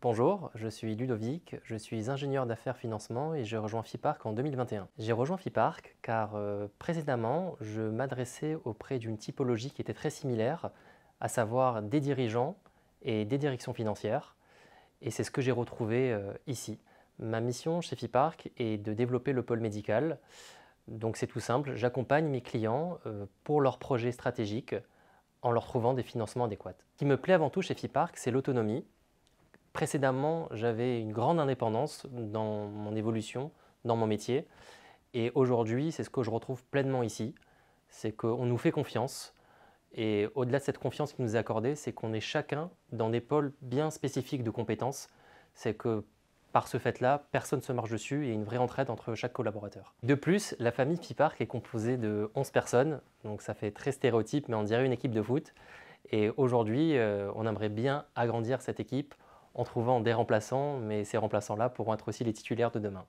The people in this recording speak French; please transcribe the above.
Bonjour, je suis Ludovic, je suis ingénieur d'affaires financement et je rejoint FIPARC en 2021. J'ai rejoint FIPARC car euh, précédemment, je m'adressais auprès d'une typologie qui était très similaire, à savoir des dirigeants et des directions financières, et c'est ce que j'ai retrouvé euh, ici. Ma mission chez FIPARC est de développer le pôle médical, donc c'est tout simple, j'accompagne mes clients euh, pour leurs projets stratégiques en leur trouvant des financements adéquats. Ce qui me plaît avant tout chez FIPARC, c'est l'autonomie, précédemment, j'avais une grande indépendance dans mon évolution, dans mon métier. Et aujourd'hui, c'est ce que je retrouve pleinement ici. C'est qu'on nous fait confiance. Et au-delà de cette confiance qui nous est accordée, c'est qu'on est chacun dans des pôles bien spécifiques de compétences. C'est que par ce fait-là, personne ne se marche dessus et une vraie entraide entre chaque collaborateur. De plus, la famille Pipark est composée de 11 personnes, donc ça fait très stéréotype, mais on dirait une équipe de foot. Et aujourd'hui, euh, on aimerait bien agrandir cette équipe en trouvant des remplaçants, mais ces remplaçants-là pourront être aussi les titulaires de demain.